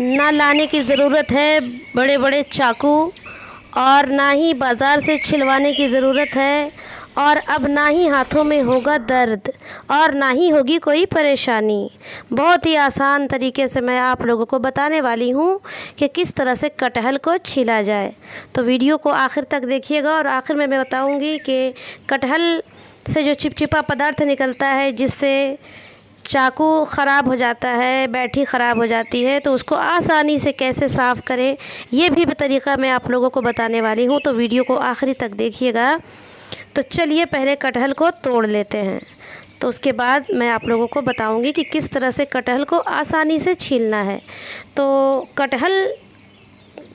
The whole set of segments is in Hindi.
ना लाने की ज़रूरत है बड़े बड़े चाकू और ना ही बाज़ार से छिलवाने की ज़रूरत है और अब ना ही हाथों में होगा दर्द और ना ही होगी कोई परेशानी बहुत ही आसान तरीके से मैं आप लोगों को बताने वाली हूँ कि किस तरह से कटहल को छीला जाए तो वीडियो को आखिर तक देखिएगा और आखिर में मैं बताऊँगी कि कटहल से जो चिपचिपा पदार्थ निकलता है जिससे चाकू ख़राब हो जाता है बैठी ख़राब हो जाती है तो उसको आसानी से कैसे साफ़ करें यह भी तरीका मैं आप लोगों को बताने वाली हूँ तो वीडियो को आखिरी तक देखिएगा तो चलिए पहले कटहल को तोड़ लेते हैं तो उसके बाद मैं आप लोगों को बताऊंगी कि किस तरह से कटहल को आसानी से छीलना है तो कटहल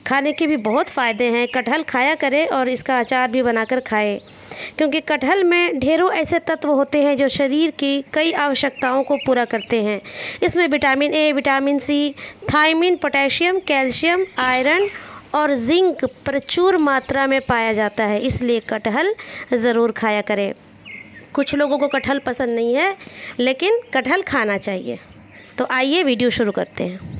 खाने के भी बहुत फ़ायदे हैं कटहल खाया करें और इसका अचार भी बनाकर खाएं क्योंकि कटहल में ढेरों ऐसे तत्व होते हैं जो शरीर की कई आवश्यकताओं को पूरा करते हैं इसमें vitamin A vitamin C thiamine potassium calcium iron और जिंक प्रचुर मात्रा में पाया जाता है इसलिए कटहल ज़रूर खाया करें कुछ लोगों को कटहल पसंद नहीं है लेकिन कटहल खाना चाहिए तो आइए वीडियो शुरू करते हैं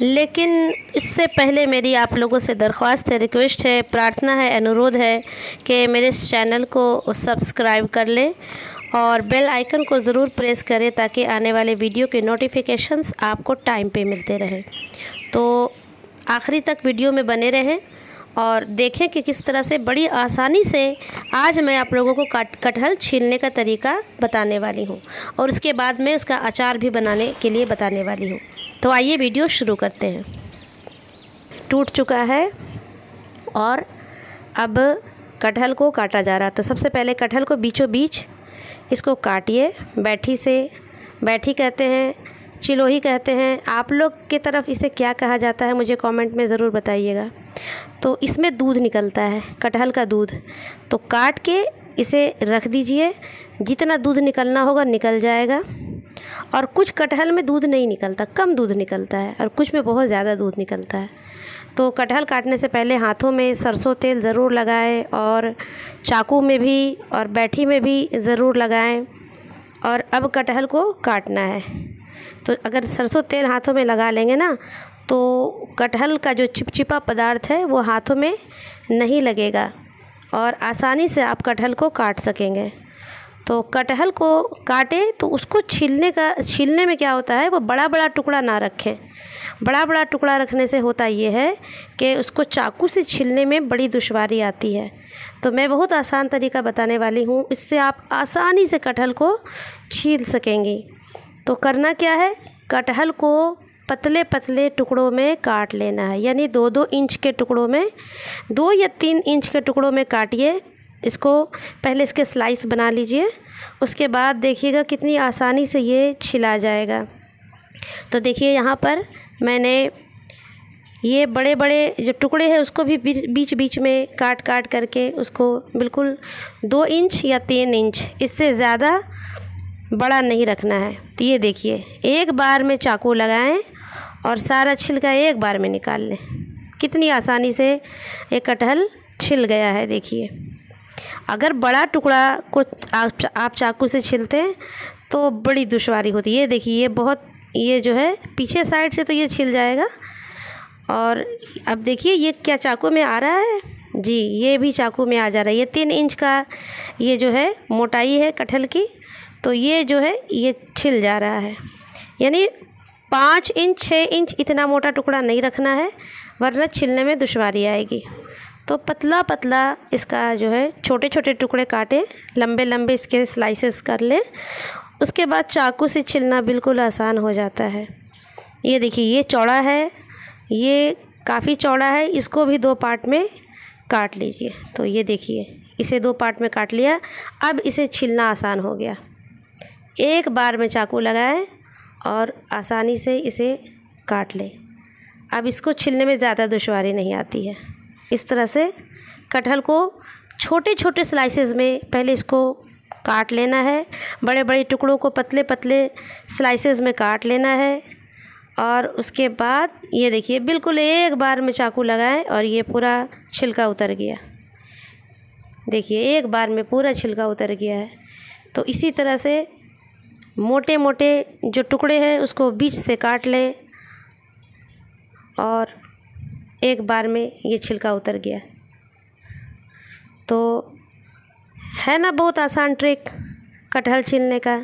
लेकिन इससे पहले मेरी आप लोगों से दरख्वास्त है रिक्वेस्ट है प्रार्थना है अनुरोध है कि मेरे इस चैनल को सब्सक्राइब कर लें और बेल आइकन को ज़रूर प्रेस करें ताकि आने वाले वीडियो के नोटिफिकेशंस आपको टाइम पे मिलते रहे तो आखिरी तक वीडियो में बने रहें और देखें कि किस तरह से बड़ी आसानी से आज मैं आप लोगों को काट कटहल छीलने का तरीका बताने वाली हूँ और उसके बाद मैं उसका अचार भी बनाने के लिए बताने वाली हूँ तो आइए वीडियो शुरू करते हैं टूट चुका है और अब कटहल को काटा जा रहा तो सबसे पहले कटहल को बीचों बीच इसको काटिए बैठी से बैठी कहते हैं चिलोही कहते हैं आप लोग के तरफ इसे क्या कहा जाता है मुझे कमेंट में ज़रूर बताइएगा तो इसमें दूध निकलता है कटहल का दूध तो काट के इसे रख दीजिए जितना दूध निकलना होगा निकल जाएगा और कुछ कटहल में दूध नहीं निकलता कम दूध निकलता है और कुछ में बहुत ज़्यादा दूध निकलता है तो कटहल काटने से पहले हाथों में सरसों तेल ज़रूर लगाएं और चाकू में भी और बैठी में भी ज़रूर लगाएं और अब कटहल को काटना है तो अगर सरसों तेल हाथों में लगा लेंगे ना तो कटहल का जो चिपचिपा पदार्थ है वो हाथों में नहीं लगेगा और आसानी से आप कटहल को काट सकेंगे तो कटहल को काटें तो उसको छीलने का छीलने में क्या होता है वो बड़ा बड़ा टुकड़ा ना रखें बड़ा बड़ा टुकड़ा रखने से होता ये है कि उसको चाकू से छीलने में बड़ी दुश्वारी आती है तो मैं बहुत आसान तरीका बताने वाली हूँ इससे आप आसानी से कटहल को छील सकेंगी तो करना क्या है कटहल को पतले पतले टुकड़ों में काट लेना है यानी दो दो इंच के टुकड़ों में दो या तीन इंच के टुकड़ों में काटिए इसको पहले इसके स्लाइस बना लीजिए उसके बाद देखिएगा कितनी आसानी से ये छिला जाएगा तो देखिए यहाँ पर मैंने ये बड़े बड़े जो टुकड़े हैं उसको भी बीच बीच में काट काट करके उसको बिल्कुल दो इंच या तीन इंच इससे ज़्यादा बड़ा नहीं रखना है तो ये देखिए एक बार में चाकू लगाएं और सारा छिलका एक बार में निकाल लें कितनी आसानी से एक कटहल छिल गया है देखिए अगर बड़ा टुकड़ा को आप आप चाकू से छिलते हैं तो बड़ी दुशारी होती है ये देखिए ये बहुत ये जो है पीछे साइड से तो ये छिल जाएगा और अब देखिए ये क्या चाकू में आ रहा है जी ये भी चाकू में आ जा रहा है ये तीन इंच का ये जो है मोटाई है कटहल की तो ये जो है ये छिल जा रहा है यानी पाँच इंच छः इंच इतना मोटा टुकड़ा नहीं रखना है वरना छिलने में दुशारी आएगी तो पतला पतला इसका जो है छोटे छोटे टुकड़े काटें लंबे लंबे इसके स्लाइसेस कर लें उसके बाद चाकू से छिलना बिल्कुल आसान हो जाता है ये देखिए ये चौड़ा है ये काफ़ी चौड़ा है इसको भी दो पार्ट में काट लीजिए तो ये देखिए इसे दो पार्ट में काट लिया अब इसे छिलना आसान हो गया एक बार में चाकू लगाएं और आसानी से इसे काट लें अब इसको छिलने में ज़्यादा दुशारी नहीं आती है इस तरह से कटहल को छोटे छोटे स्लाइसेस में पहले इसको काट लेना है बड़े बड़े टुकड़ों को पतले पतले स्लाइसेस में काट लेना है और उसके बाद ये देखिए बिल्कुल एक बार में चाकू लगाएं और ये पूरा छिलका उतर गया देखिए एक बार में पूरा छिलका उतर गया है तो इसी तरह से मोटे मोटे जो टुकड़े हैं उसको बीच से काट लें और एक बार में ये छिलका उतर गया तो है ना बहुत आसान ट्रिक कटहल छीलने का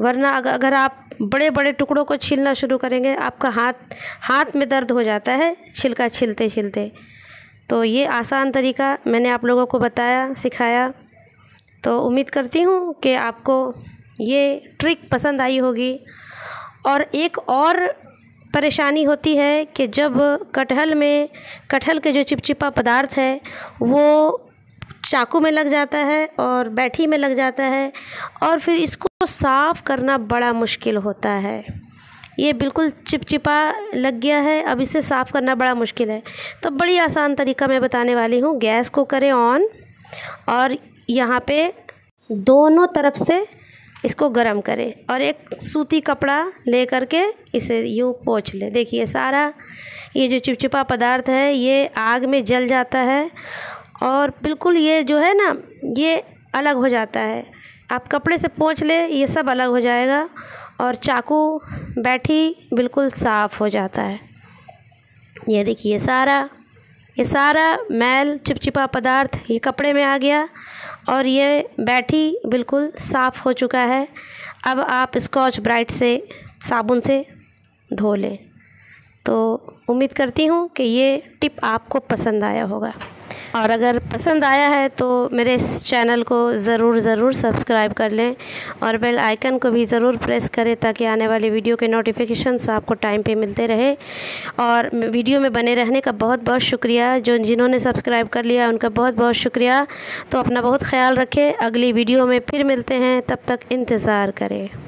वरना अगर आप बड़े बड़े टुकड़ों को छीलना शुरू करेंगे आपका हाथ हाथ में दर्द हो जाता है छिलका छिलते छिलते तो ये आसान तरीका मैंने आप लोगों को बताया सिखाया तो उम्मीद करती हूँ कि आपको ये ट्रिक पसंद आई होगी और एक और परेशानी होती है कि जब कटहल में कटहल के जो चिपचिपा पदार्थ है वो चाकू में लग जाता है और बैठी में लग जाता है और फिर इसको साफ़ करना बड़ा मुश्किल होता है ये बिल्कुल चिपचिपा लग गया है अब इसे साफ़ करना बड़ा मुश्किल है तो बड़ी आसान तरीका मैं बताने वाली हूँ गैस को करें ऑन और यहाँ पे दोनों तरफ से इसको गर्म करें और एक सूती कपड़ा ले कर के इसे यूँ पोछ लें देखिए सारा ये जो चिपचिपा पदार्थ है ये आग में जल जाता है और बिल्कुल ये जो है ना ये अलग हो जाता है आप कपड़े से पोछ लें ये सब अलग हो जाएगा और चाकू बैठी बिल्कुल साफ़ हो जाता है ये देखिए सारा ये सारा मैल चिपचिपा पदार्थ ये कपड़े में आ गया और ये बैठी बिल्कुल साफ़ हो चुका है अब आप स्कॉच ब्राइट से साबुन से धो लें तो उम्मीद करती हूँ कि ये टिप आपको पसंद आया होगा और अगर पसंद आया है तो मेरे इस चैनल को ज़रूर ज़रूर सब्सक्राइब कर लें और बेल आइकन को भी ज़रूर प्रेस करें ताकि आने वाले वीडियो के नोटिफिकेशंस आपको टाइम पे मिलते रहे और वीडियो में बने रहने का बहुत बहुत शुक्रिया जो जिन्होंने सब्सक्राइब कर लिया उनका बहुत बहुत शुक्रिया तो अपना बहुत ख्याल रखें अगली वीडियो में फिर मिलते हैं तब तक इंतज़ार करें